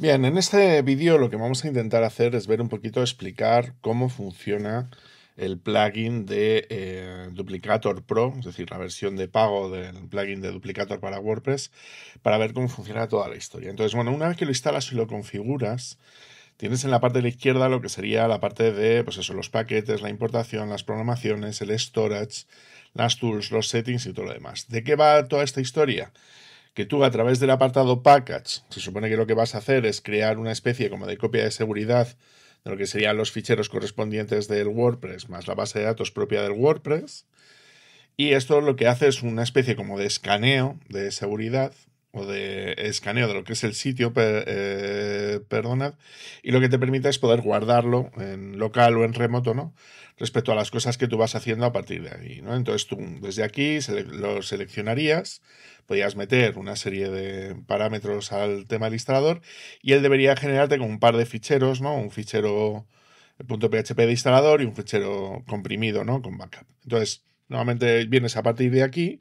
Bien, en este vídeo lo que vamos a intentar hacer es ver un poquito, explicar cómo funciona el plugin de eh, Duplicator Pro, es decir, la versión de pago del plugin de Duplicator para WordPress, para ver cómo funciona toda la historia. Entonces, bueno, una vez que lo instalas y lo configuras, tienes en la parte de la izquierda lo que sería la parte de, pues eso, los paquetes, la importación, las programaciones, el storage, las tools, los settings y todo lo demás. ¿De qué va toda esta historia? que tú a través del apartado package, se supone que lo que vas a hacer es crear una especie como de copia de seguridad de lo que serían los ficheros correspondientes del WordPress más la base de datos propia del WordPress. Y esto lo que hace es una especie como de escaneo de seguridad o de escaneo de lo que es el sitio, eh, perdonad, y lo que te permite es poder guardarlo en local o en remoto, ¿no? Respecto a las cosas que tú vas haciendo a partir de ahí, ¿no? Entonces tú desde aquí lo seleccionarías, podías meter una serie de parámetros al tema del instalador y él debería generarte con un par de ficheros, ¿no? Un fichero .php de instalador y un fichero comprimido, ¿no? Con backup. Entonces, nuevamente vienes a partir de aquí,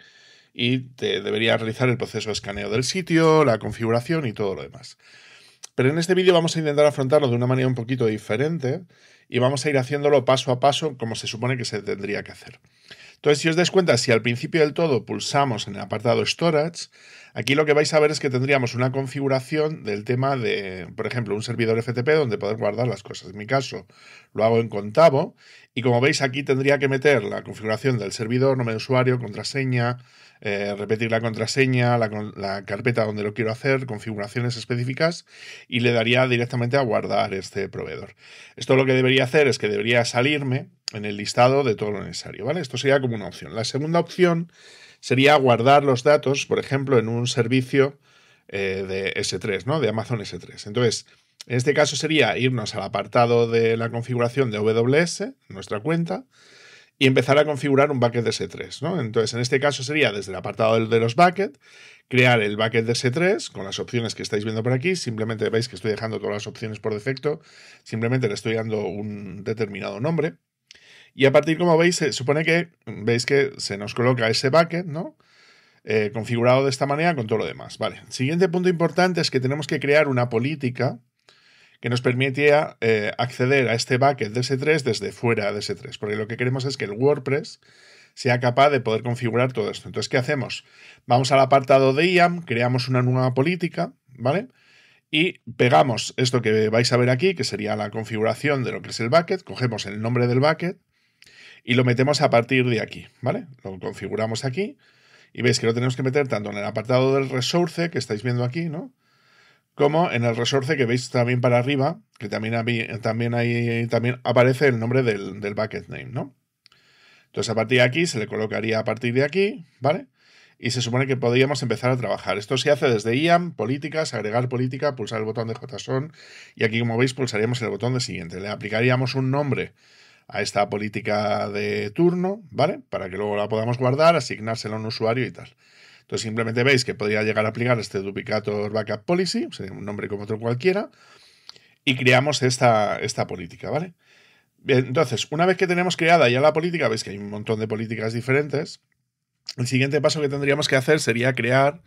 y te debería realizar el proceso de escaneo del sitio, la configuración y todo lo demás. Pero en este vídeo vamos a intentar afrontarlo de una manera un poquito diferente y vamos a ir haciéndolo paso a paso como se supone que se tendría que hacer. Entonces, si os dais cuenta, si al principio del todo pulsamos en el apartado Storage, aquí lo que vais a ver es que tendríamos una configuración del tema de, por ejemplo, un servidor FTP donde poder guardar las cosas. En mi caso, lo hago en Contavo y como veis aquí tendría que meter la configuración del servidor, nombre de usuario, contraseña, eh, repetir la contraseña, la, carpeta donde lo quiero hacer, configuraciones específicas y le daría directamente a guardar este proveedor. Esto lo que debería hacer es que debería salirme en el listado de todo lo necesario, ¿vale? Esto sería como una opción. La segunda opción sería guardar los datos, por ejemplo, en un servicio eh, de S3, ¿no? De Amazon S3. Entonces, en este caso sería irnos al apartado de la configuración de AWS, nuestra cuenta, y empezar a configurar un bucket de S3. ¿no? Entonces, en este caso sería desde el apartado de los buckets, crear el bucket de S3 con las opciones que estáis viendo por aquí. Simplemente veis que estoy dejando todas las opciones por defecto, simplemente le estoy dando un determinado nombre. Y a partir, como veis, se supone que veis que se nos coloca ese bucket, ¿no? Eh, configurado de esta manera con todo lo demás. Vale, siguiente punto importante es que tenemos que crear una política que nos permitía eh, acceder a este bucket de S3 desde fuera de S3, porque lo que queremos es que el WordPress sea capaz de poder configurar todo esto. Entonces, ¿qué hacemos? Vamos al apartado de IAM, creamos una nueva política, ¿vale? Y pegamos esto que vais a ver aquí, que sería la configuración de lo que es el bucket, cogemos el nombre del bucket y lo metemos a partir de aquí, ¿vale? Lo configuramos aquí y veis que lo tenemos que meter tanto en el apartado del resource que estáis viendo aquí, ¿no? como en el resorte que veis también para arriba, que también, también, también aparece el nombre del, del, bucket name, ¿no? Entonces a partir de aquí se le colocaría a partir de aquí, ¿vale? Y se supone que podríamos empezar a trabajar. Esto se hace desde IAM, políticas, agregar política, pulsar el botón de JSON y aquí como veis pulsaríamos el botón de siguiente. Le aplicaríamos un nombre a esta política de turno, ¿vale? Para que luego la podamos guardar, asignársela a un usuario y tal. Entonces simplemente veis que podría llegar a aplicar este duplicator backup policy, un nombre como otro cualquiera, y creamos esta, esta política, ¿vale? entonces, una vez que tenemos creada ya la política, veis que hay un montón de políticas diferentes, el siguiente paso que tendríamos que hacer sería crear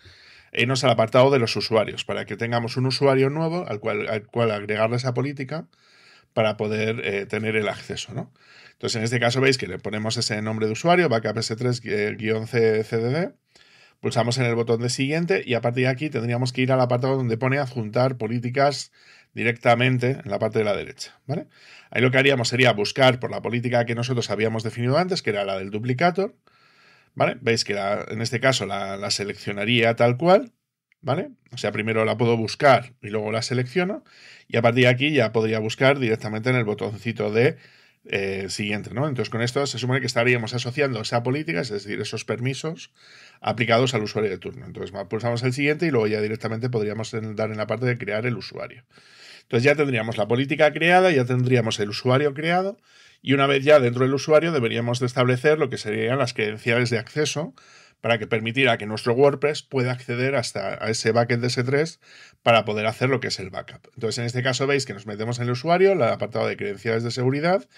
eh, irnos al apartado de los usuarios, para que tengamos un usuario nuevo al cual, al cual agregarle esa política para poder eh, tener el acceso, ¿no? Entonces, en este caso veis que le ponemos ese nombre de usuario, backup s3-cdd, pulsamos en el botón de siguiente y a partir de aquí tendríamos que ir al apartado donde pone adjuntar políticas directamente en la parte de la derecha. ¿vale? Ahí lo que haríamos sería buscar por la política que nosotros habíamos definido antes, que era la del duplicator. ¿vale? Veis que en este caso la, la, seleccionaría tal cual. ¿Vale? O sea, primero la puedo buscar y luego la selecciono. Y a partir de aquí ya podría buscar directamente en el botoncito de eh, siguiente. ¿no? Entonces, con esto se supone que estaríamos asociando esa política, es decir, esos permisos aplicados al usuario de turno. Entonces, pulsamos el siguiente y luego ya directamente podríamos dar en la parte de crear el usuario. Entonces, ya tendríamos la política creada, ya tendríamos el usuario creado y una vez ya dentro del usuario deberíamos de establecer lo que serían las credenciales de acceso para que permitiera que nuestro WordPress pueda acceder hasta a ese bucket de S3 para poder hacer lo que es el backup. Entonces, en este caso veis que nos metemos en el usuario, en el apartado de credenciales de seguridad,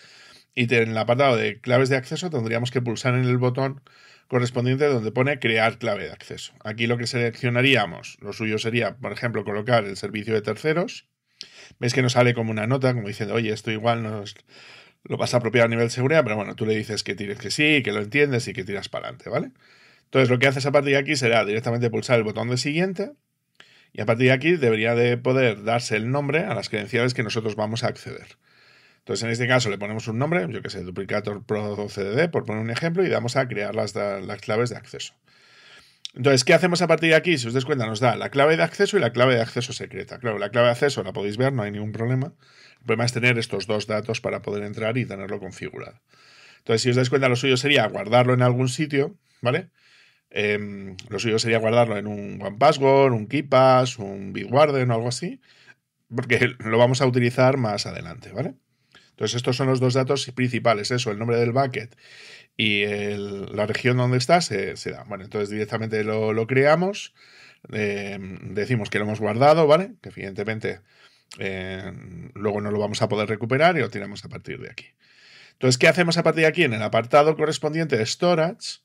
y en el apartado de claves de acceso tendríamos que pulsar en el botón correspondiente donde pone crear clave de acceso. Aquí lo que seleccionaríamos, lo suyo sería, por ejemplo, colocar el servicio de terceros. Veis que nos sale como una nota, como diciendo, oye, esto igual nos lo vas a apropiar a nivel de seguridad, pero bueno, tú le dices que tienes que sí, que lo entiendes y que tiras para adelante, ¿vale? Entonces lo que haces a partir de aquí será directamente pulsar el botón de siguiente y a partir de aquí debería de poder darse el nombre a las credenciales que nosotros vamos a acceder. Entonces en este caso le ponemos un nombre, yo que sé, duplicator pro cdd por poner un ejemplo y damos a crear las, claves de acceso. Entonces, ¿qué hacemos a partir de aquí? Si os dais cuenta, nos da la clave de acceso y la clave de acceso secreta. Claro, la clave de acceso la podéis ver, no hay ningún problema. El problema es tener estos dos datos para poder entrar y tenerlo configurado. Entonces, si os dais cuenta, lo suyo sería guardarlo en algún sitio, ¿vale? Em, lo suyo sería guardarlo en un OnePassword, un KeePass, un Bitwarden o algo así, porque lo vamos a utilizar más adelante, ¿vale? Entonces, estos son los dos datos principales, eso, el nombre del bucket y la región donde está se, da. Bueno, entonces directamente lo, creamos, em, decimos que lo hemos guardado, ¿vale? Que evidentemente em, luego no lo vamos a poder recuperar y lo tiramos a partir de aquí. Entonces, ¿qué hacemos a partir de aquí? En el apartado correspondiente de Storage,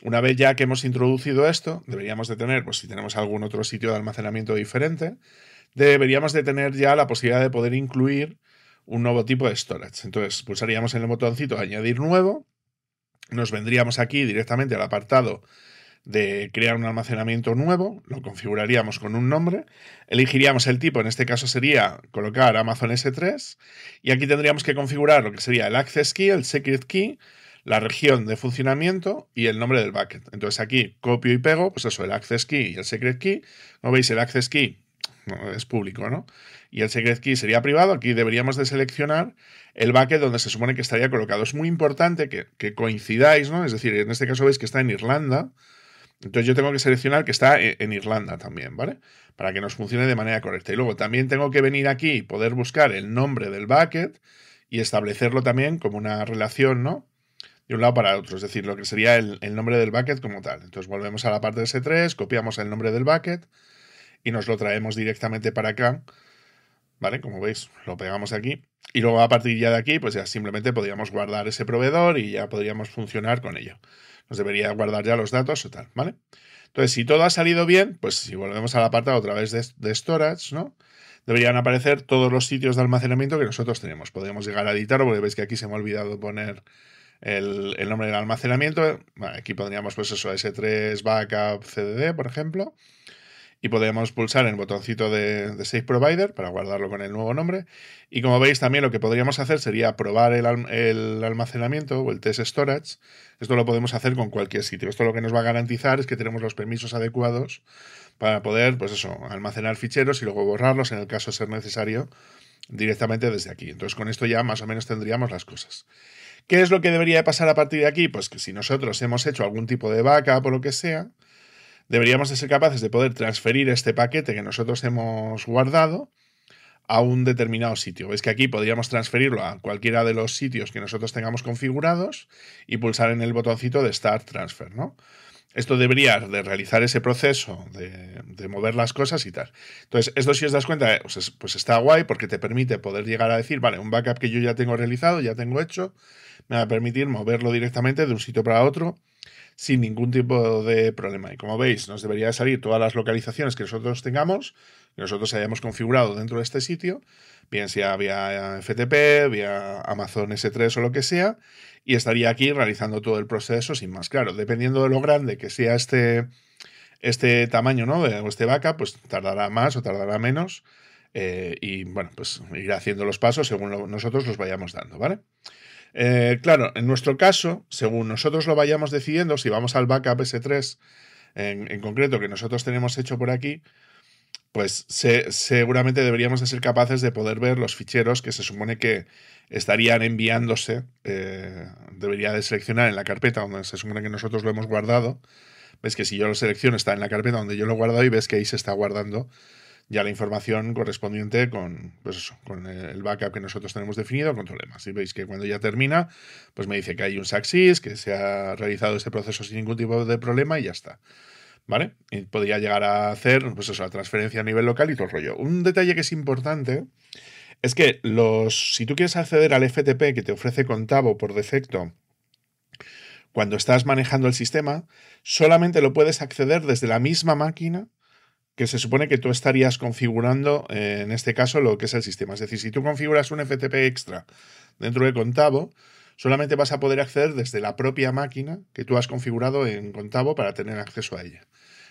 una vez ya que hemos introducido esto, deberíamos de tener, pues si tenemos algún otro sitio de almacenamiento diferente, deberíamos de tener ya la posibilidad de poder incluir un nuevo tipo de storage. Entonces pulsaríamos en el botoncito añadir nuevo, nos vendríamos aquí directamente al apartado de crear un almacenamiento nuevo, lo configuraríamos con un nombre, elegiríamos el tipo, en este caso sería colocar Amazon S3, y aquí tendríamos que configurar lo que sería el Access Key, el Secret Key, la región de funcionamiento y el nombre del bucket. Entonces aquí copio y pego, pues eso, el access key y el secret key. no veis, el access key es público, ¿no? Y el secret key sería privado. Aquí deberíamos de seleccionar el bucket donde se supone que estaría colocado. Es muy importante que, que coincidáis, ¿no? Es decir, en este caso veis que está en Irlanda. Entonces yo tengo que seleccionar que está e, en Irlanda también, ¿vale? Para que nos funcione de manera correcta. Y luego también tengo que venir aquí y poder buscar el nombre del bucket y establecerlo también como una relación, ¿no? de un lado para otro, es decir, lo que sería el, nombre del bucket como tal. Entonces volvemos a la parte de S3, copiamos el nombre del bucket y nos lo traemos directamente para acá, ¿vale? Como veis, lo pegamos aquí y luego a partir ya de aquí, pues ya simplemente podríamos guardar ese proveedor y ya podríamos funcionar con ello. Nos debería guardar ya los datos o tal, ¿vale? Entonces, si todo ha salido bien, pues si volvemos al apartado otra vez de, de storage, ¿no? Deberían aparecer todos los sitios de almacenamiento que nosotros tenemos. Podríamos llegar a editarlo, porque veis que aquí se me ha olvidado poner el, nombre del almacenamiento. aquí pondríamos pues eso, S3 Backup CDD, por ejemplo. Y podemos pulsar el botoncito de, de, Save Provider para guardarlo con el nuevo nombre. Y como veis también lo que podríamos hacer sería probar el, almacenamiento o el test storage. Esto lo podemos hacer con cualquier sitio. Esto lo que nos va a garantizar es que tenemos los permisos adecuados para poder, pues eso, almacenar ficheros y luego borrarlos en el caso de ser necesario directamente desde aquí. Entonces con esto ya más o menos tendríamos las cosas. ¿Qué es lo que debería pasar a partir de aquí? Pues que si nosotros hemos hecho algún tipo de vaca o lo que sea, deberíamos de ser capaces de poder transferir este paquete que nosotros hemos guardado a un determinado sitio. Es que aquí podríamos transferirlo a cualquiera de los sitios que nosotros tengamos configurados y pulsar en el botoncito de Start Transfer, ¿no? esto debería de realizar ese proceso de, mover las cosas y tal. Entonces, esto si os das cuenta, eh, pues, pues, está guay porque te permite poder llegar a decir, vale, un backup que yo ya tengo realizado, ya tengo hecho, me va a permitir moverlo directamente de un sitio para otro sin ningún tipo de problema. Y como veis, nos debería salir todas las localizaciones que nosotros tengamos, que nosotros hayamos configurado dentro de este sitio, bien sea vía FTP, vía Amazon S3 o lo que sea, y estaría aquí realizando todo el proceso sin más. Claro, dependiendo de lo grande que sea este, este tamaño, ¿no? O este vaca, pues tardará más o tardará menos. Eh, y bueno, pues irá haciendo los pasos según nosotros los vayamos dando, ¿vale? Eh, claro, en nuestro caso, según nosotros lo vayamos decidiendo, si vamos al backup S3 en, concreto que nosotros tenemos hecho por aquí, pues seguramente deberíamos de ser capaces de poder ver los ficheros que se supone que estarían enviándose. Eh, debería de seleccionar en la carpeta donde se supone que nosotros lo hemos guardado. Ves que si yo lo selecciono está en la carpeta donde yo lo he guardado y ves que ahí se está guardando ya la información correspondiente con, pues con el backup que nosotros tenemos definido, con problemas. y veis que cuando ya termina, pues me dice que hay un SACSIS, que se ha realizado este proceso sin ningún tipo de problema y ya está. ¿Vale? Y podría llegar a hacer, pues la transferencia a nivel local y todo el rollo. Un detalle que es importante es que los, si tú quieres acceder al FTP que te ofrece Contabo por defecto, cuando estás manejando el sistema, solamente lo puedes acceder desde la misma máquina que se supone que tú estarías configurando, eh, en este caso, lo que es el sistema. Es decir, si tú configuras un FTP extra dentro de Contavo, solamente vas a poder acceder desde la propia máquina que tú has configurado en Contavo para tener acceso a ella.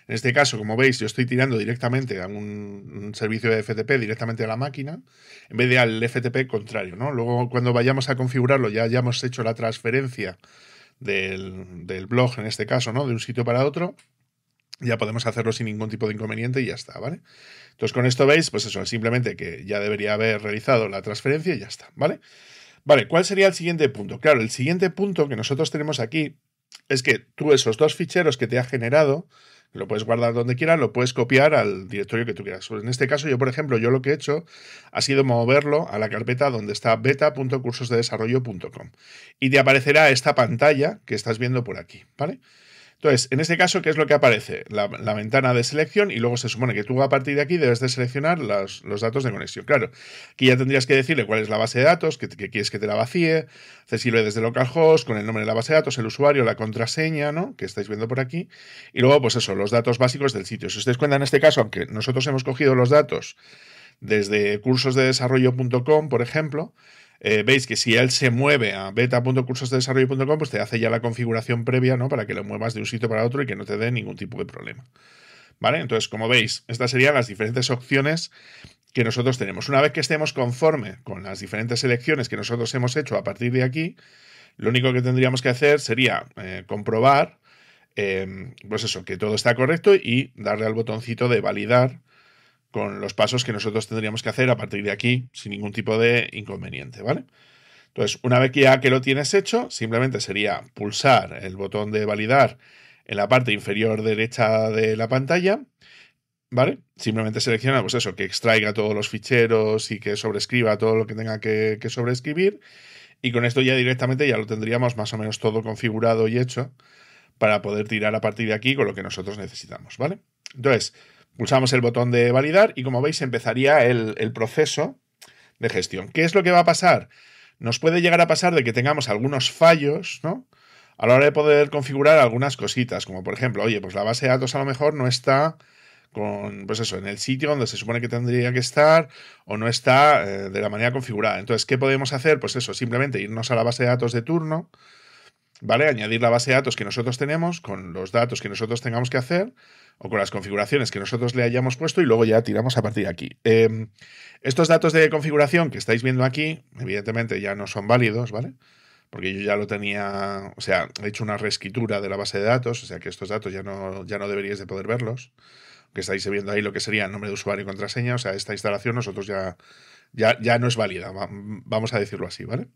En este caso, como veis, yo estoy tirando directamente a un, servicio de FTP directamente a la máquina, en vez de al FTP contrario, ¿no? Luego, cuando vayamos a configurarlo, ya hayamos hecho la transferencia del, del blog, en este caso, ¿no? De un sitio para otro, ya podemos hacerlo sin ningún tipo de inconveniente y ya está, ¿vale? Entonces con esto veis, pues eso, simplemente que ya debería haber realizado la transferencia y ya está, ¿vale? Vale, ¿cuál sería el siguiente punto? Claro, el siguiente punto que nosotros tenemos aquí es que tú esos dos ficheros que te ha generado, lo puedes guardar donde quieras, lo puedes copiar al directorio que tú quieras. En este caso, yo, por ejemplo, yo lo que he hecho ha sido moverlo a la carpeta donde está beta.cursosdedesarrollo.com y te aparecerá esta pantalla que estás viendo por aquí, ¿vale? vale entonces, en este caso, ¿qué es lo que aparece? La, ventana de selección y luego se supone que tú a partir de aquí debes de seleccionar los datos de conexión. Claro, aquí ya tendrías que decirle cuál es la base de datos, que, quieres que te la vacíe, sirve desde localhost, con el nombre de la base de datos, el usuario, la contraseña, ¿no? Que estáis viendo por aquí. Y luego, pues eso, los datos básicos del sitio. Si ustedes cuentan, en este caso, aunque nosotros hemos cogido los datos desde desarrollo.com, por ejemplo, eh, veis que si él se mueve a beta.cursosdesarrollo.com, pues te hace ya la configuración previa, ¿no? Para que lo muevas de un sitio para otro y que no te dé ningún tipo de problema. ¿Vale? Entonces, como veis, estas serían las diferentes opciones que nosotros tenemos. Una vez que estemos conforme con las diferentes selecciones que nosotros hemos hecho a partir de aquí, lo único que tendríamos que hacer sería eh, comprobar, eh, pues eso, que todo está correcto y darle al botoncito de validar con los pasos que nosotros tendríamos que hacer a partir de aquí sin ningún tipo de inconveniente, ¿vale? Entonces, una vez que ya que lo tienes hecho, simplemente sería pulsar el botón de validar en la parte inferior derecha de la pantalla, ¿vale? Simplemente selecciona, pues eso, que extraiga todos los ficheros y que sobrescriba todo lo que tenga que, que sobreescribir. Y con esto ya directamente ya lo tendríamos más o menos todo configurado y hecho para poder tirar a partir de aquí con lo que nosotros necesitamos, ¿vale? Entonces, Pulsamos el botón de validar y como veis empezaría el, proceso de gestión. ¿Qué es lo que va a pasar? Nos puede llegar a pasar de que tengamos algunos fallos, ¿no? A la hora de poder configurar algunas cositas, como por ejemplo, oye, pues la base de datos a lo mejor no está con, pues eso, en el sitio donde se supone que tendría que estar o no está eh, de la manera configurada. Entonces, ¿qué podemos hacer? Pues eso, simplemente irnos a la base de datos de turno, ¿vale? Añadir la base de datos que nosotros tenemos con los datos que nosotros tengamos que hacer o con las configuraciones que nosotros le hayamos puesto y luego ya tiramos a partir de aquí. Em, estos datos de configuración que estáis viendo aquí, evidentemente ya no son válidos, ¿vale? Porque yo ya lo tenía, o sea, he hecho una reescritura de la base de datos, o sea que estos datos ya no, ya no deberíais de poder verlos. Que estáis viendo ahí lo que sería nombre de usuario y contraseña, o sea, esta instalación nosotros ya, ya, ya no es válida, vamos a decirlo así, ¿vale?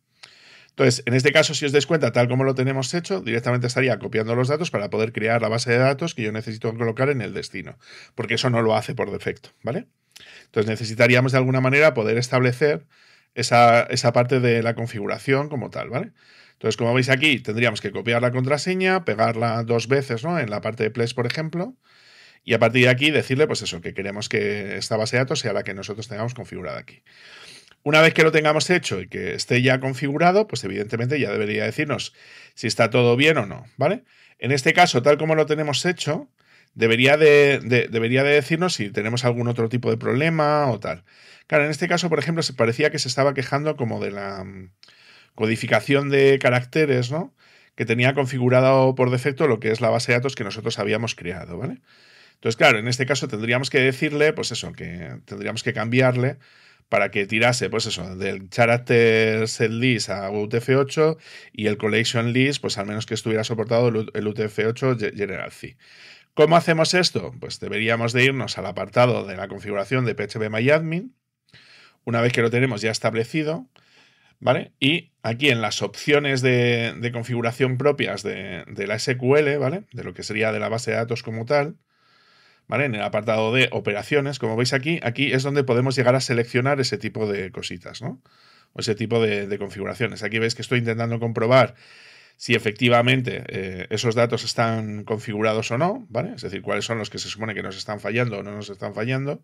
Entonces, en este caso, si os des cuenta, tal como lo tenemos hecho, directamente estaría copiando los datos para poder crear la base de datos que yo necesito colocar en el destino, porque eso no lo hace por defecto, ¿vale? Entonces, necesitaríamos de alguna manera poder establecer esa, esa parte de la configuración como tal, ¿vale? Entonces, como veis aquí, tendríamos que copiar la contraseña, pegarla dos veces, ¿no? En la parte de Ples, por ejemplo, y a partir de aquí decirle, pues eso, que queremos que esta base de datos sea la que nosotros tengamos configurada aquí. Una vez que lo tengamos hecho y que esté ya configurado, pues evidentemente ya debería decirnos si está todo bien o no, ¿vale? En este caso, tal como lo tenemos hecho, debería de, debería de decirnos si tenemos algún otro tipo de problema o tal. Claro, en este caso, por ejemplo, se parecía que se estaba quejando como de la mm, codificación de caracteres, ¿no? Que tenía configurado por defecto lo que es la base de datos que nosotros habíamos creado, ¿vale? Entonces, claro, en este caso tendríamos que decirle, pues eso, que tendríamos que cambiarle para que tirase, pues eso, del Character Set List a UTF-8 y el Collection List, pues al menos que estuviera soportado el UTF-8 General C. ¿Cómo hacemos esto? Pues deberíamos de irnos al apartado de la configuración de phpMyAdmin, MyAdmin. Una vez que lo tenemos ya establecido, ¿vale? Y aquí en las opciones de, configuración propias de, la SQL, ¿vale? De lo que sería de la base de datos como tal, en el apartado de operaciones, como veis aquí, aquí es donde podemos llegar a seleccionar ese tipo de cositas, ¿no? O ese tipo de, configuraciones. Aquí veis que estoy intentando comprobar si efectivamente eh, esos datos están configurados o no, ¿vale? Es decir, cuáles son los que se supone que nos están fallando o no nos están fallando.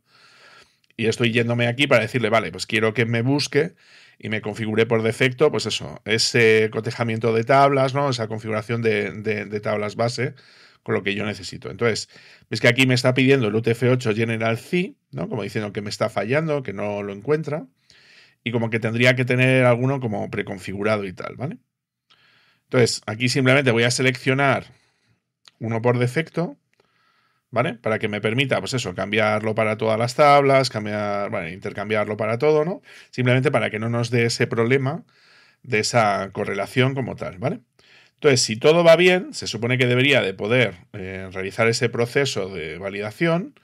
Y estoy yéndome aquí para decirle, vale, pues quiero que me busque y me configure por defecto, pues eso, ese cotejamiento de tablas, ¿no? Esa configuración de tablas base con lo que yo necesito. Entonces, ves que aquí me está pidiendo el UTF-8 General C, ¿no? Como diciendo que me está fallando, que no lo encuentra. Y como que tendría que tener alguno como preconfigurado y tal, ¿vale? Entonces, aquí simplemente voy a seleccionar uno por defecto, ¿vale? Para que me permita, pues eso, cambiarlo para todas las tablas, cambiar, bueno, intercambiarlo para todo, ¿no? Simplemente para que no nos dé ese problema de esa correlación como tal, ¿vale? Entonces, si todo va bien, se supone que debería de poder eh, realizar ese proceso de validación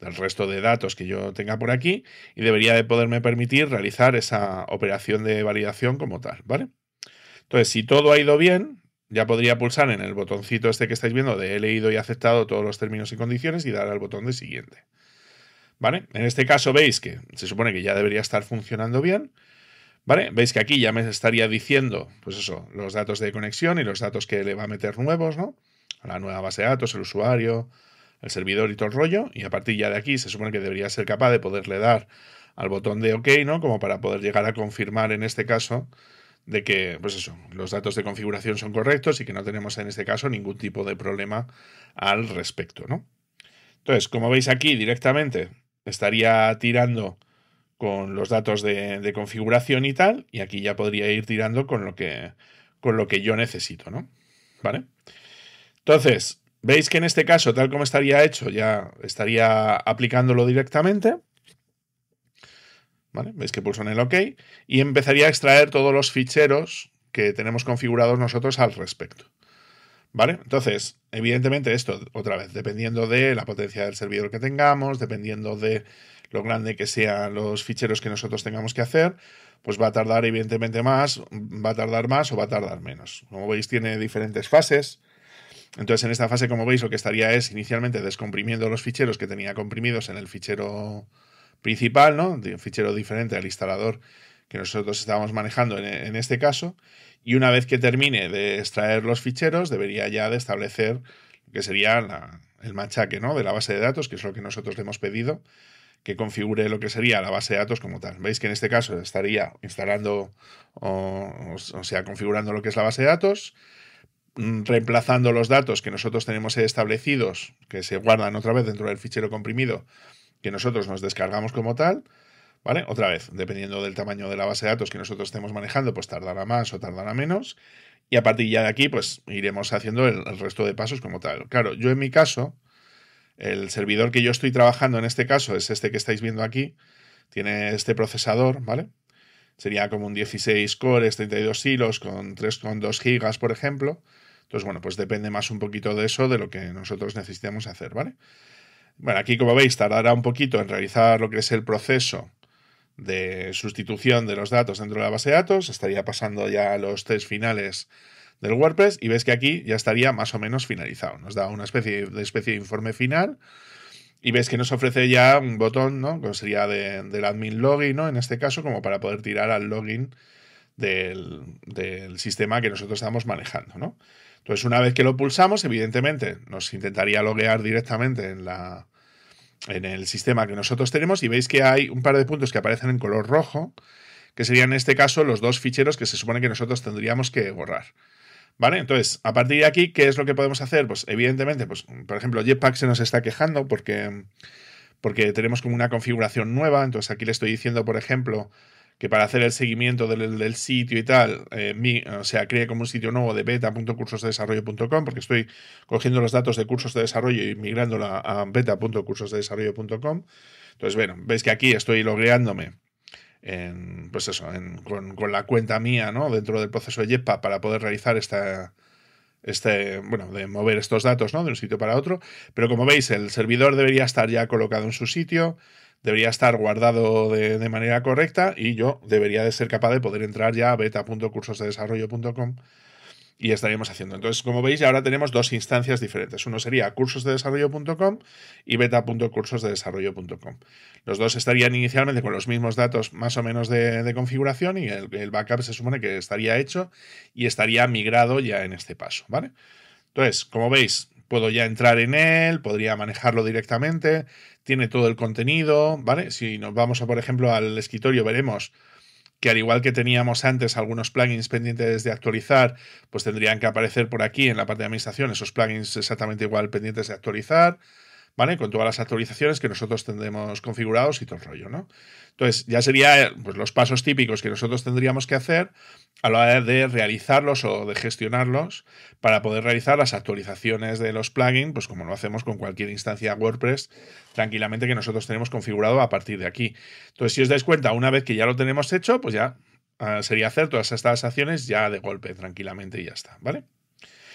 del resto de datos que yo tenga por aquí y debería de poderme permitir realizar esa operación de validación como tal, ¿vale? Entonces, si todo ha ido bien, ya podría pulsar en el botoncito este que estáis viendo de he leído y aceptado todos los términos y condiciones y dar al botón de siguiente. ¿Vale? En este caso veis que se supone que ya debería estar funcionando bien ¿Vale? Veis que aquí ya me estaría diciendo, pues eso, los datos de conexión y los datos que le va a meter nuevos, ¿no? A la nueva base de datos, el usuario, el servidor y todo el rollo. Y a partir ya de aquí se supone que debería ser capaz de poderle dar al botón de OK, ¿no? Como para poder llegar a confirmar en este caso de que, pues eso, los datos de configuración son correctos y que no tenemos en este caso ningún tipo de problema al respecto, ¿no? Entonces, como veis aquí directamente, estaría tirando con los datos de, configuración y tal, y aquí ya podría ir tirando con lo que, con lo que yo necesito, ¿no? ¿Vale? Entonces, veis que en este caso, tal como estaría hecho, ya estaría aplicándolo directamente. ¿Vale? Veis que pulso en el OK y empezaría a extraer todos los ficheros que tenemos configurados nosotros al respecto. ¿Vale? Entonces, evidentemente esto, otra vez, dependiendo de la potencia del servidor que tengamos, dependiendo de lo grande que sean los ficheros que nosotros tengamos que hacer, pues va a tardar evidentemente más, va a tardar más o va a tardar menos. Como veis, tiene diferentes fases. Entonces, en esta fase, como veis, lo que estaría es inicialmente descomprimiendo los ficheros que tenía comprimidos en el fichero principal, ¿no? De un fichero diferente al instalador que nosotros estábamos manejando en, este caso. Y una vez que termine de extraer los ficheros, debería ya de establecer lo que sería el machaque, ¿no? De la base de datos, que es lo que nosotros le hemos pedido que configure lo que sería la base de datos como tal. Veis que en este caso estaría instalando o, sea, configurando lo que es la base de datos, mm, reemplazando los datos que nosotros tenemos establecidos, que se guardan otra vez dentro del fichero comprimido que nosotros nos descargamos como tal, ¿vale? Otra vez, dependiendo del tamaño de la base de datos que nosotros estemos manejando, pues tardará más o tardará menos. Y a partir ya de aquí, pues iremos haciendo el resto de pasos como tal. Claro, yo en mi caso, el servidor que yo estoy trabajando en este caso es este que estáis viendo aquí. Tiene este procesador, ¿vale? Sería como un 16 cores, 32 hilos, con 3,2 gigas, por ejemplo. Entonces, bueno, pues depende más un poquito de eso, de lo que nosotros necesitemos hacer, ¿vale? Bueno, aquí como veis tardará un poquito en realizar lo que es el proceso de sustitución de los datos dentro de la base de datos. Estaría pasando ya los tres finales del WordPress y ves que aquí ya estaría más o menos finalizado. Nos da una especie de, especie de informe final y ves que nos ofrece ya un botón, ¿no? Que sería del admin login, ¿no? En este caso, como para poder tirar al login del, sistema que nosotros estamos manejando, ¿no? Entonces, una vez que lo pulsamos, evidentemente nos intentaría loguear directamente en la, en el sistema que nosotros tenemos y veis que hay un par de puntos que aparecen en color rojo, que serían en este caso los dos ficheros que se supone que nosotros tendríamos que borrar. ¿Vale? Entonces, a partir de aquí, ¿qué es lo que podemos hacer? Pues evidentemente, pues, por ejemplo, Jetpack se nos está quejando porque, porque tenemos como una configuración nueva. Entonces, aquí le estoy diciendo, por ejemplo, que para hacer el seguimiento del, sitio y tal, eh, mi, o sea, cree como un sitio nuevo de beta.cursosdesarrollo.com, porque estoy cogiendo los datos de cursos de desarrollo y migrándola a beta.cursosdesarrollo.com. Entonces, bueno, veis que aquí estoy logreándome en, pues eso, en, con, la cuenta mía, ¿no? Dentro del proceso de JEPA para poder realizar esta, este, bueno, de mover estos datos, ¿no? De un sitio para otro. Pero como veis, el servidor debería estar ya colocado en su sitio, debería estar guardado de, manera correcta y yo debería de ser capaz de poder entrar ya a beta.cursosdesarrollo.com y estaríamos haciendo. Entonces, como veis, ahora tenemos dos instancias diferentes. Uno sería cursosdedesarrollo.com y desarrollo.com Los dos estarían inicialmente con los mismos datos más o menos de, configuración y el, backup se supone que estaría hecho y estaría migrado ya en este paso, ¿vale? Entonces, como veis, puedo ya entrar en él, podría manejarlo directamente, tiene todo el contenido, ¿vale? Si nos vamos a, por ejemplo, al escritorio, veremos que al igual que teníamos antes algunos plugins pendientes de actualizar, pues tendrían que aparecer por aquí en la parte de administración esos plugins exactamente igual pendientes de actualizar. ¿vale? Con todas las actualizaciones que nosotros tendremos configurados y todo el rollo, ¿no? Entonces, ya serían eh, pues, los pasos típicos que nosotros tendríamos que hacer a la hora de realizarlos o de gestionarlos para poder realizar las actualizaciones de los plugins, pues como lo hacemos con cualquier instancia WordPress, tranquilamente que nosotros tenemos configurado a partir de aquí. Entonces, si os dais cuenta, una vez que ya lo tenemos hecho, pues ya ah, sería hacer todas estas acciones ya de golpe, tranquilamente y ya está, ¿vale?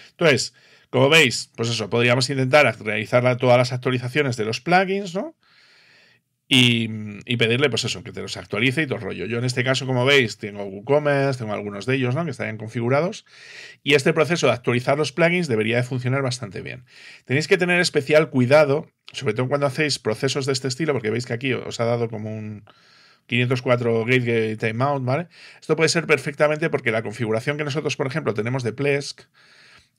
Entonces, como veis, pues eso, podríamos intentar realizar todas las actualizaciones de los plugins, ¿no? Y, pedirle, pues eso, que te los actualice y todo el rollo. Yo en este caso, como veis, tengo WooCommerce, tengo algunos de ellos, ¿no? Que estarían configurados. Y este proceso de actualizar los plugins debería de funcionar bastante bien. Tenéis que tener especial cuidado, sobre todo cuando hacéis procesos de este estilo, porque veis que aquí os ha dado como un... 504 Gate Timeout, ¿vale? Esto puede ser perfectamente porque la configuración que nosotros, por ejemplo, tenemos de Plesk,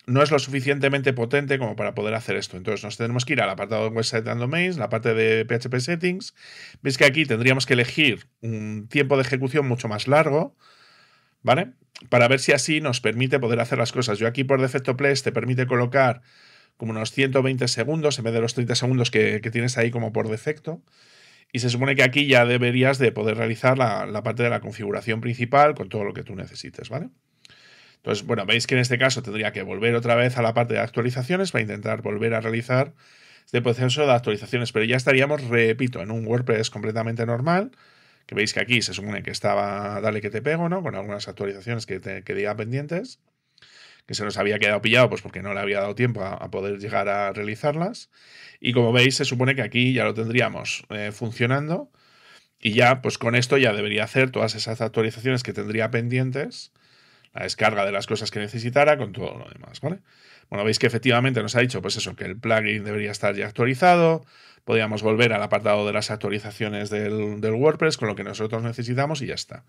no es lo suficientemente potente como para poder hacer esto. Entonces nos tenemos que ir al apartado de Website and Domains, la parte de PHP Settings. Veis que aquí tendríamos que elegir un tiempo de ejecución mucho más largo, ¿vale? Para ver si así nos permite poder hacer las cosas. Yo aquí por defecto place te permite colocar como unos 120 segundos en vez de los 30 segundos que, tienes ahí como por defecto. Y se supone que aquí ya deberías de poder realizar la parte de la configuración principal con todo lo que tú necesites, ¿vale? Entonces, bueno, veis que en este caso tendría que volver otra vez a la parte de actualizaciones para intentar volver a realizar este proceso de actualizaciones, pero ya estaríamos, repito, en un WordPress completamente normal, que veis que aquí se supone que estaba dale que te pego, ¿no? Con algunas actualizaciones que, te, pendientes, que se nos había quedado pillado, pues porque no le había dado tiempo a, poder llegar a realizarlas. Y como veis, se supone que aquí ya lo tendríamos eh, funcionando. Y ya, pues con esto ya debería hacer todas esas actualizaciones que tendría pendientes la descarga de las cosas que necesitara, con todo lo demás, ¿vale? Bueno, veis que efectivamente nos ha dicho, pues eso, que el plugin debería estar ya actualizado, Podríamos volver al apartado de las actualizaciones del, WordPress con lo que nosotros necesitamos y ya está.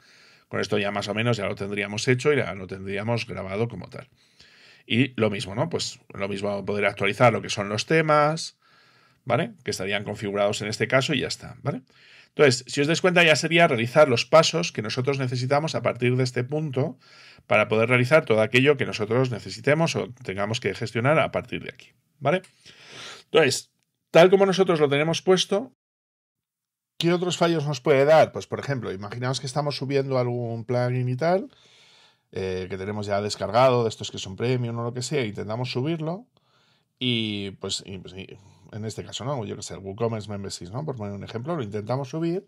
Con esto ya más o menos ya lo tendríamos hecho y ya lo tendríamos grabado como tal. Y lo mismo, ¿no? Pues lo mismo poder actualizar lo que son los temas, ¿vale? Que estarían configurados en este caso y ya está, ¿vale? Entonces, si os dais cuenta, ya sería realizar los pasos que nosotros necesitamos a partir de este punto para poder realizar todo aquello que nosotros necesitemos o tengamos que gestionar a partir de aquí. ¿Vale? Entonces, tal como nosotros lo tenemos puesto, ¿qué otros fallos nos puede dar? Pues, por ejemplo, imaginaos que estamos subiendo algún plugin y tal, eh, que tenemos ya descargado, de estos que son premium o lo que sea, intentamos subirlo y pues, pues en este caso, ¿no? Yo que sé, el WooCommerce Membership, ¿no? Por poner un ejemplo, lo intentamos subir.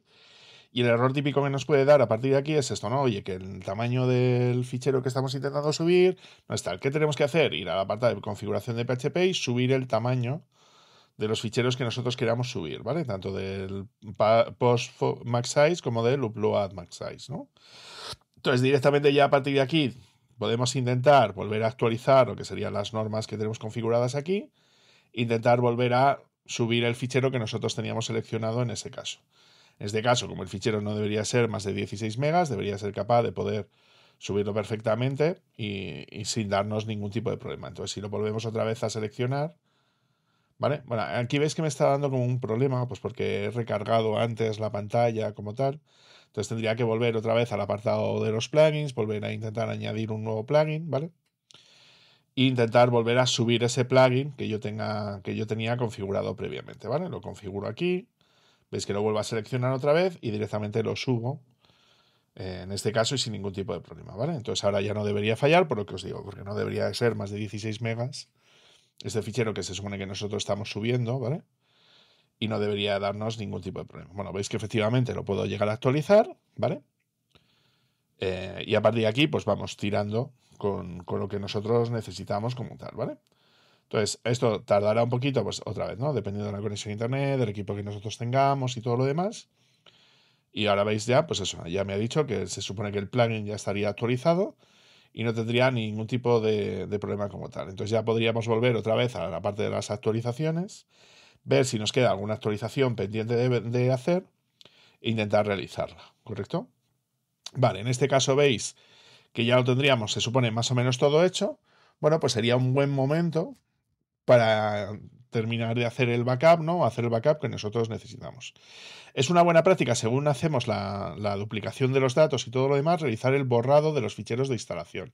Y el error típico que nos puede dar a partir de aquí es esto, ¿no? Oye, que el tamaño del fichero que estamos intentando subir no está. ¿Qué tenemos que hacer? Ir a la parte de configuración de PHP y subir el tamaño de los ficheros que nosotros queramos subir, ¿vale? Tanto del post max size como del upload max size, ¿no? Entonces, directamente ya a partir de aquí podemos intentar volver a actualizar lo que serían las normas que tenemos configuradas aquí, intentar volver a subir el fichero que nosotros teníamos seleccionado en ese caso. En este caso, como el fichero no debería ser más de 16 megas, debería ser capaz de poder subirlo perfectamente y, y sin darnos ningún tipo de problema. Entonces, si lo volvemos otra vez a seleccionar, ¿vale? Bueno, aquí veis que me está dando como un problema, pues porque he recargado antes la pantalla como tal. Entonces tendría que volver otra vez al apartado de los plugins, volver a intentar añadir un nuevo plugin, ¿vale? E intentar volver a subir ese plugin que yo, tenga, que yo tenía configurado previamente, ¿vale? Lo configuro aquí, veis que lo vuelvo a seleccionar otra vez y directamente lo subo, eh, en este caso y sin ningún tipo de problema, ¿vale? Entonces ahora ya no debería fallar, por lo que os digo, porque no debería ser más de 16 megas este fichero que se supone que nosotros estamos subiendo, ¿vale? y no debería darnos ningún tipo de problema. Bueno, veis que efectivamente lo puedo llegar a actualizar, ¿vale? Eh, y a partir de aquí, pues vamos tirando con, lo que nosotros necesitamos como tal, ¿vale? Entonces, esto tardará un poquito, pues otra vez, ¿no? Dependiendo de la conexión a internet, del equipo que nosotros tengamos y todo lo demás. Y ahora veis ya, pues eso, ya me ha dicho que se supone que el plugin ya estaría actualizado y no tendría ningún tipo de, de problema como tal. Entonces ya podríamos volver otra vez a la parte de las actualizaciones ver si nos queda alguna actualización pendiente de, hacer e intentar realizarla, ¿correcto? Vale, en este caso veis que ya lo tendríamos, se supone, más o menos todo hecho. Bueno, pues sería un buen momento para terminar de hacer el backup, ¿no? Hacer el backup que nosotros necesitamos. Es una buena práctica, según hacemos la, duplicación de los datos y todo lo demás, realizar el borrado de los ficheros de instalación,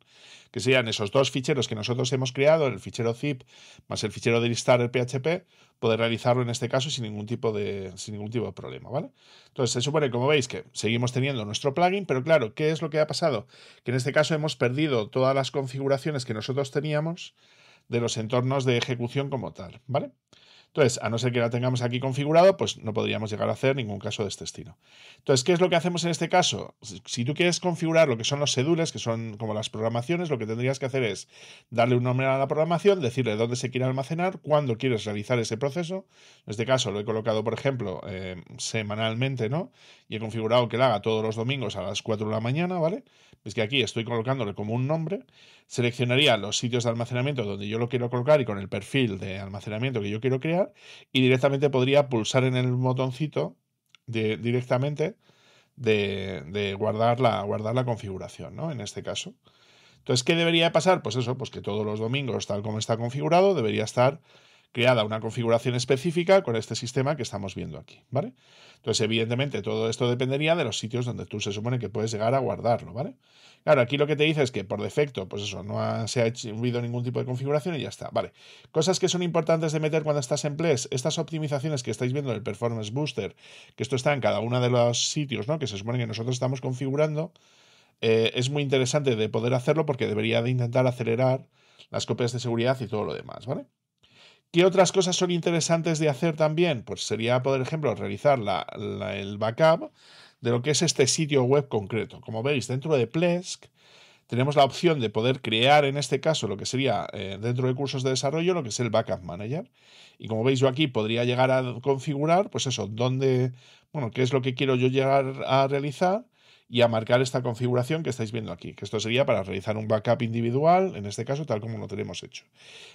que serían esos dos ficheros que nosotros hemos creado, el fichero zip más el fichero de listar el PHP, poder realizarlo en este caso sin ningún tipo de, sin ningún tipo de problema, ¿vale? Entonces, se supone, como veis, que seguimos teniendo nuestro plugin, pero claro, ¿qué es lo que ha pasado? Que en este caso hemos perdido todas las configuraciones que nosotros teníamos, de los entornos de ejecución como tal, ¿vale? Entonces, a no ser que la tengamos aquí configurado, pues no podríamos llegar a hacer ningún caso de este estilo. Entonces, ¿qué es lo que hacemos en este caso? Si tú quieres configurar lo que son los sedules, que son como las programaciones, lo que tendrías que hacer es darle un nombre a la programación, decirle dónde se quiere almacenar, cuándo quieres realizar ese proceso. En este caso lo he colocado, por ejemplo, eh, semanalmente, ¿no? Y he configurado que lo haga todos los domingos a las 4 de la mañana, ¿vale? Es que aquí estoy colocándole como un nombre. Seleccionaría los sitios de almacenamiento donde yo lo quiero colocar y con el perfil de almacenamiento que yo quiero crear y directamente podría pulsar en el botoncito directamente de, de, guardar, la, guardar la configuración, ¿no? En este caso. Entonces, ¿qué debería pasar? Pues eso, pues que todos los domingos, tal como está configurado, debería estar creada una configuración específica con este sistema que estamos viendo aquí, ¿vale? Entonces, evidentemente, todo esto dependería de los sitios donde tú se supone que puedes llegar a guardarlo, ¿vale? Claro, aquí lo que te dice es que por defecto, pues eso, no se ha hecho ningún tipo de configuración y ya está, ¿vale? Cosas que son importantes de meter cuando estás en Ples, estas optimizaciones que estáis viendo en el Performance Booster, que esto está en cada uno de los sitios, ¿no? Que se supone que nosotros estamos configurando, eh, es muy interesante de poder hacerlo porque debería de intentar acelerar las copias de seguridad y todo lo demás, ¿vale? ¿Qué otras cosas son interesantes de hacer también? Pues sería, por ejemplo, realizar el backup de lo que es este sitio web concreto. Como veis, dentro de Plesk tenemos la opción de poder crear, en este caso, lo que sería eh, dentro de cursos de desarrollo, lo que es el Backup Manager. Y como veis, yo aquí podría llegar a configurar, pues eso, dónde, bueno, qué es lo que quiero yo llegar a realizar y a marcar esta configuración que estáis viendo aquí, que esto sería para realizar un backup individual, en este caso tal como lo tenemos hecho.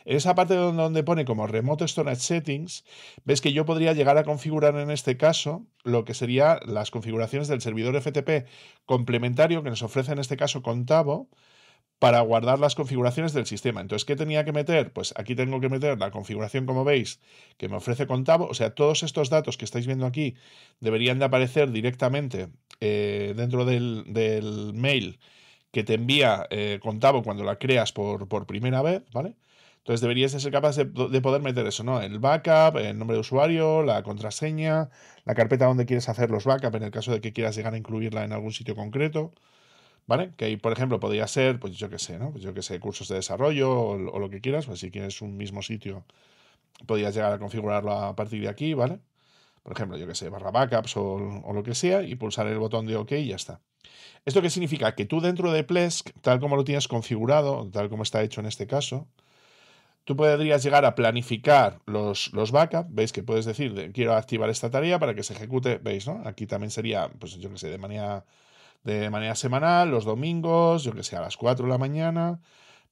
En esa parte donde pone como Remote Storage Settings, ves que yo podría llegar a configurar en este caso lo que serían las configuraciones del servidor FTP complementario que nos ofrece en este caso Contavo, para guardar las configuraciones del sistema. Entonces, ¿qué tenía que meter? Pues aquí tengo que meter la configuración, como veis, que me ofrece Contabo. O sea, todos estos datos que estáis viendo aquí deberían de aparecer directamente eh, dentro del, mail que te envía eh, Contabo cuando la creas por, primera vez, ¿vale? Entonces deberías de ser capaz de, de, poder meter eso, ¿no? El backup, el nombre de usuario, la contraseña, la carpeta donde quieres hacer los backups en el caso de que quieras llegar a incluirla en algún sitio concreto. ¿Vale? Que ahí, por ejemplo, podría ser, pues yo qué sé, ¿no? Pues yo qué sé, cursos de desarrollo o, lo que quieras, pues si quieres un mismo sitio, podrías llegar a configurarlo a partir de aquí, ¿vale? Por ejemplo, yo qué sé, barra backups o, lo que sea, y pulsar el botón de OK y ya está. ¿Esto qué significa? Que tú dentro de Plesk, tal como lo tienes configurado, tal como está hecho en este caso, tú podrías llegar a planificar los, los backups, veis que puedes decir, quiero activar esta tarea para que se ejecute, veis, ¿no? Aquí también sería, pues yo qué sé, de manera de manera semanal, los domingos, yo que sé, a las 4 de la mañana.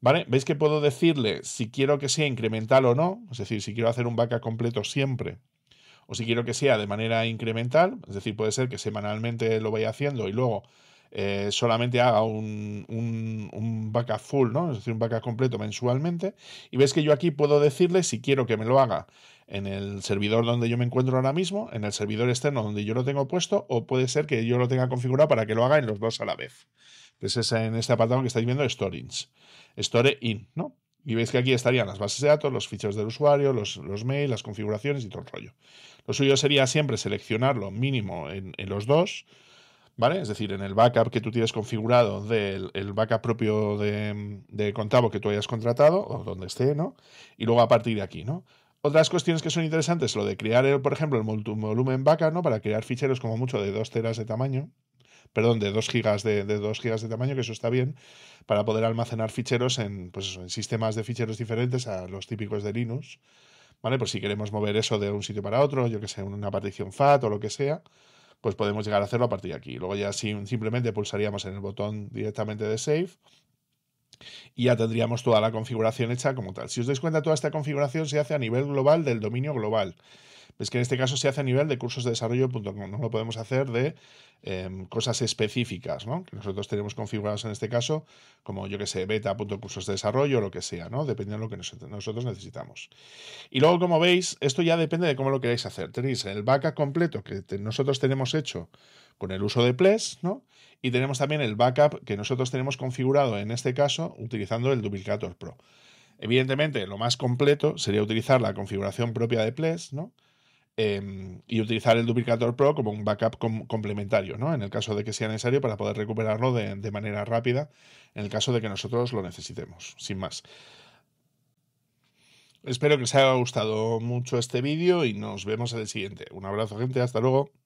¿Vale? ¿Veis que puedo decirle si quiero que sea incremental o no? Es decir, si quiero hacer un vaca completo siempre o si quiero que sea de manera incremental, es decir, puede ser que semanalmente lo vaya haciendo y luego eh, solamente haga un, un, backup full, ¿no? Es decir, un backup completo mensualmente. Y veis que yo aquí puedo decirle si quiero que me lo haga en el servidor donde yo me encuentro ahora mismo, en el servidor externo donde yo lo tengo puesto, o puede ser que yo lo tenga configurado para que lo haga en los dos a la vez. Pues es en este apartado que estáis viendo, Storage. Store in, ¿no? Y veis que aquí estarían las bases de datos, los ficheros del usuario, los, mails, las configuraciones y todo el rollo. Lo suyo sería siempre seleccionar lo mínimo en, los dos, ¿vale? Es decir, en el backup que tú tienes configurado del el backup propio de, de, contabo que tú hayas contratado, o donde esté, ¿no? Y luego a partir de aquí, ¿no? Otras cuestiones que son interesantes, lo de crear, eh, por ejemplo, el volumen vaca, ¿no? Para crear ficheros como mucho de 2 teras de tamaño, perdón, de 2 gigas de, 2 gigas de tamaño, que eso está bien, para poder almacenar ficheros en, pues en sistemas de ficheros diferentes a los típicos de Linux, ¿vale? Pues si queremos mover eso de un sitio para otro, yo que sé, una partición FAT o lo que sea, pues podemos llegar a hacerlo a partir de aquí. Luego ya simplemente pulsaríamos en el botón directamente de Save y ya tendríamos toda la configuración hecha como tal. Si os dais cuenta, toda esta configuración se hace a nivel global del dominio global. Es que en este caso se hace a nivel de cursos de desarrollo.com, no lo podemos hacer de em, cosas específicas, ¿no? Que nosotros tenemos configurados en este caso, como yo que sé, beta.cursos de desarrollo, lo que sea, ¿no? Dependiendo de lo que nosotros necesitamos. Y luego, como veis, esto ya depende de cómo lo queráis hacer. Tenéis el backup completo que nosotros tenemos hecho con el uso de Ples, ¿no? Y tenemos también el backup que nosotros tenemos configurado en este caso utilizando el Duplicator Pro. Evidentemente, lo más completo sería utilizar la configuración propia de Ples, em, y utilizar el Duplicator Pro como un backup complementario, ¿no? En el caso de que sea necesario para poder recuperarlo de, de manera rápida, en el caso de que nosotros lo necesitemos, sin más. Espero que os haya gustado mucho este vídeo y nos vemos en el siguiente. Un abrazo, gente, hasta luego.